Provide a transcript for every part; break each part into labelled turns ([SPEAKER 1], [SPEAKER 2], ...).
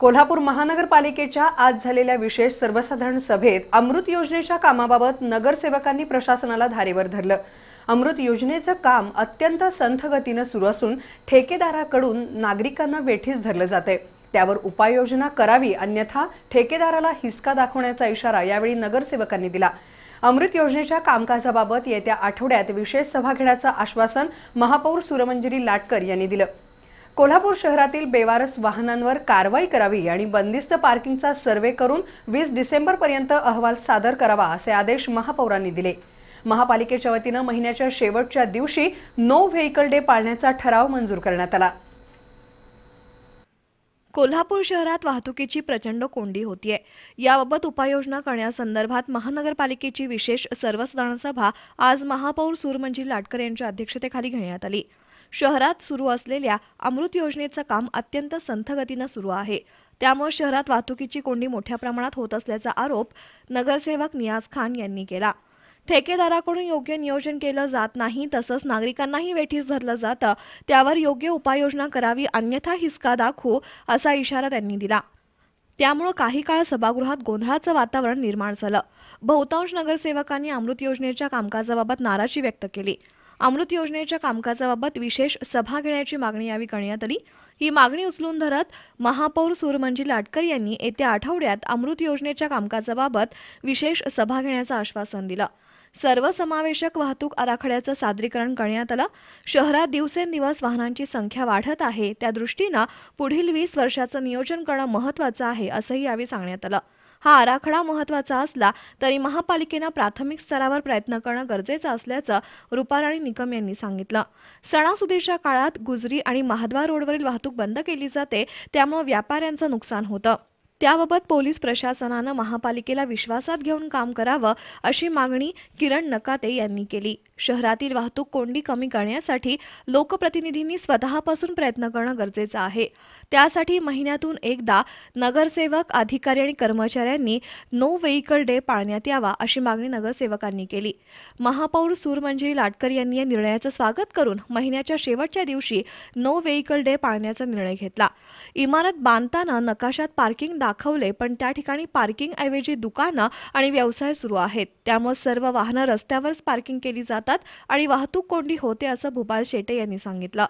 [SPEAKER 1] कोल्हापूर महानगरपालिकेच्या आज झालेल्या विशेष सर्वसाधारण सभेत अमृत योजनेच्या कामाबाबत नगरसेवकांनी प्रशासनाला धारेवर धरलं अमृत योजनेचं काम अत्यंत संथ सुरू असून ठेकेदाराकडून नागरिकांना वेठीस धरलं जाते त्यावर उपाययोजना करावी अन्यथा ठेकेदाराला हिसका दाखवण्याचा इशारा यावेळी नगरसेवकांनी दिला अमृत योजनेच्या कामकाजाबाबत येत्या आठवड्यात विशेष सभा घेण्याचं आश्वासन महापौर सुरमंजिरी लाटकर यांनी दिलं कोल्हापूर शहरातील बेवारस वाहनांवर कारवाई करावी आणि बंदिस्त पार्किंगचा सर्वे करून वीस पर्यंत अहवाल सादर करावा असे आदेश महापौरांनी दिले महापालिकेच्या वतीनं महिन्याच्या शेवटच्या दिवशी नो व्हेकल डे पाळण्याचा ठराव मंजूर करण्यात आला कोल्हापूर
[SPEAKER 2] शहरात वाहतुकीची प्रचंड कोंडी होतीये याबाबत उपाययोजना करण्यासंदर्भात महानगरपालिकेची विशेष सर्वसाधारण सभा आज महापौर सूरमंजी लाटकर यांच्या अध्यक्षतेखाली घेण्यात आली शहरात सुरू असलेल्या अमृत योजनेचं काम अत्यंत संथगतीनं सुरू आहे त्यामुळे शहरात वाहतुकीची कोंडी मोठ्या प्रमाणात होत असल्याचा आरोप नगरसेवक नियाज खान यांनी केला ठेकेदाराकडून योग्य नियोजन केलं जात नाही तसंच नागरिकांनाही वेठीस धरलं जातं त्यावर योग्य उपाययोजना करावी अन्यथा हिसका दाखवू असा इशारा त्यांनी दिला त्यामुळं काही काळ सभागृहात गोंधळाचं वातावरण निर्माण झालं बहुतांश नगरसेवकांनी अमृत योजनेच्या कामकाजाबाबत नाराजी व्यक्त केली अमृत योजनेच्या कामकाजाबाबत विशेष सभा घेण्याची मागणी यावेळी करण्यात आली ही मागणी उचलून धरत महापौर सूरमंजी लाटकर यांनी येत्या आठवड्यात अमृत योजनेच्या कामकाजाबाबत विशेष सभा घेण्याचं आश्वासन दिलं सर्वसमावेशक वाहतूक आराखड्याचं सादरीकरण करण्यात आलं शहरात दिवसेंदिवस वाहनांची संख्या वाढत आहे त्या दृष्टीनं पुढील वीस वर्षाचं नियोजन करणं महत्वाचं आहे असंही यावेळी सांगण्यात आलं हा आराखडा महत्त्वाचा असला तरी महापालिकेनं प्राथमिक स्तरावर प्रयत्न करणं गरजेचं असल्याचं रुपाराणी निकम यांनी सांगितलं सणासुदीच्या काळात गुजरी आणि महाद्वार रोडवरील वाहतूक बंद केली जाते त्यामुळे व्यापाऱ्यांचं नुकसान होतं त्याबाबत पोलीस प्रशासनानं महापालिकेला विश्वासात घेऊन काम करावं अशी मागणी किरण नकाते यांनी केली शहरातील वाहतूक कोंडी कमी करण्यासाठी लोकप्रतिनिधींनी स्वतःपासून प्रयत्न करणं गरजेचं आहे त्यासाठी महिन्यातून एकदा नगरसेवक अधिकारी आणि कर्मचाऱ्यांनी नो व्हेकल डे पाळण्यात यावा अशी मागणी नगरसेवकांनी केली महापौर सूरमंजी लाटकर यांनी या निर्णयाचं स्वागत करून महिन्याच्या शेवटच्या दिवशी नो व्हेकल डे पाळण्याचा निर्णय घेतला इमारत बांधताना नकाशात पार्किंग दाखवले पण त्या ठिकाणी पार्किंगऐवजी दुकानं आणि व्यवसाय सुरू आहेत त्यामुळे सर्व वाहनं रस्त्यावरच पार्किंग केली जातात आणि वाहतूक कोंडी होते असं भूपाल शेटे यांनी सांगितलं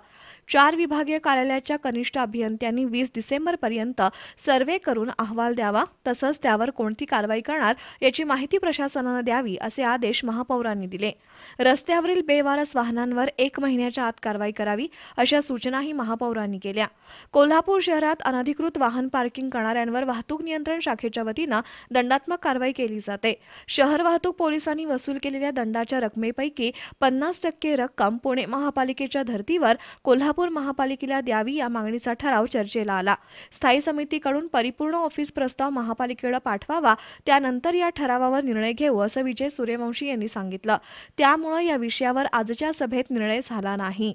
[SPEAKER 2] चार विभागीय कार्यालयाच्या कनिष्ठ अभियंत्यांनी वीस पर्यंत सर्व्हे करून अहवाल द्यावा तसंच त्यावर कोणती कारवाई करणार याची माहिती प्रशासनानं द्यावी असे आदेश महापौरांनी दिले रस्त्यावरील बेवारस वाहनांवर एक महिन्याच्या आत कारवाई करावी अशा सूचनाही महापौरांनी केल्या कोल्हापूर शहरात अनधिकृत वाहन पार्किंग करणाऱ्यांवर वाहतूक नियंत्रण शाखेच्या वतीनं दंडात्मक कारवाई केली जाते शहर वाहतूक पोलिसांनी वसूल केलेल्या दंडाच्या रकमेपैकी पन्नास टक्के रक्कम पुणे महापालिकेच्या धर्तीवर कोल्हापूर महापालिकेला द्यावी या मागणीचा ठराव चर्चेला आला स्थायी समितीकडून परिपूर्ण ऑफिस प्रस्ताव महापालिकेला पाठवावा त्यानंतर या ठरावावर निर्णय घेऊ असं विजय सूर्यवंशी यांनी सांगितलं त्यामुळे या विषयावर आजच्या सभेत निर्णय झाला नाही